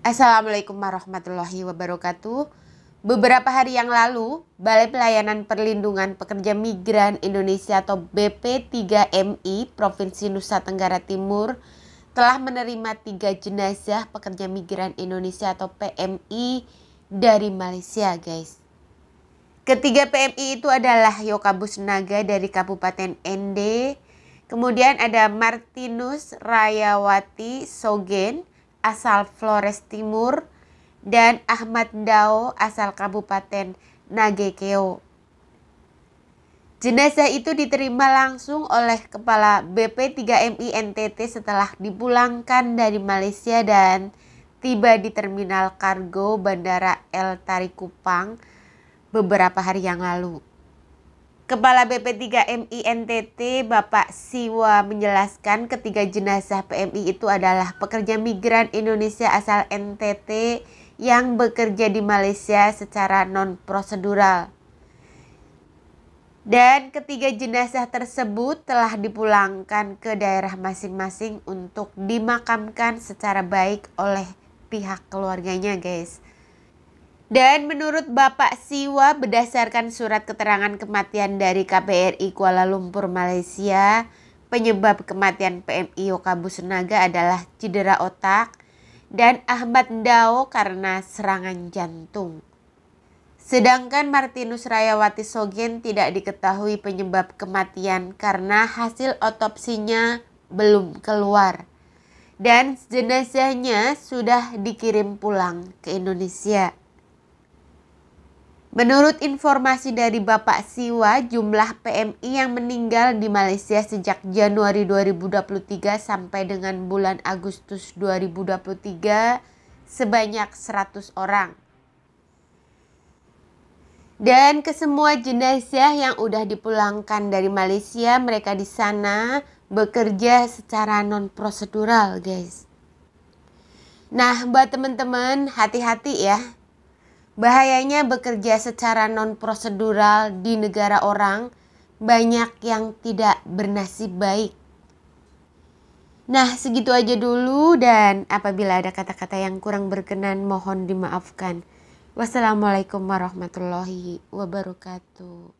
Assalamualaikum warahmatullahi wabarakatuh. Beberapa hari yang lalu, Balai Pelayanan Perlindungan Pekerja Migran Indonesia atau BP3MI Provinsi Nusa Tenggara Timur telah menerima tiga jenazah pekerja migran Indonesia atau PMI dari Malaysia, guys. Ketiga PMI itu adalah Yokabus Naga dari Kabupaten Ende, kemudian ada Martinus Rayawati Sogen asal Flores Timur dan Ahmad Dao asal Kabupaten Nagekeo. Jenazah itu diterima langsung oleh Kepala BP3MI NTT setelah dipulangkan dari Malaysia dan tiba di terminal kargo Bandara El Tarikupang beberapa hari yang lalu. Kepala BP3 MI NTT Bapak Siwa menjelaskan ketiga jenazah PMI itu adalah pekerja migran Indonesia asal NTT yang bekerja di Malaysia secara non prosedural. Dan ketiga jenazah tersebut telah dipulangkan ke daerah masing-masing untuk dimakamkan secara baik oleh pihak keluarganya, guys. Dan menurut Bapak Siwa berdasarkan surat keterangan kematian dari KBRI Kuala Lumpur Malaysia, penyebab kematian PMI Yokabu Senaga adalah cedera otak dan Ahmad Dao karena serangan jantung. Sedangkan Martinus Rayawati Sogen tidak diketahui penyebab kematian karena hasil otopsinya belum keluar. Dan jenazahnya sudah dikirim pulang ke Indonesia. Menurut informasi dari Bapak Siwa, jumlah PMI yang meninggal di Malaysia sejak Januari 2023 sampai dengan bulan Agustus 2023 sebanyak 100 orang. Dan ke semua jenazah yang sudah dipulangkan dari Malaysia, mereka di sana bekerja secara non prosedural, guys. Nah, buat teman-teman, hati-hati ya Bahayanya bekerja secara non-prosedural di negara orang, banyak yang tidak bernasib baik. Nah, segitu aja dulu dan apabila ada kata-kata yang kurang berkenan mohon dimaafkan. Wassalamualaikum warahmatullahi wabarakatuh.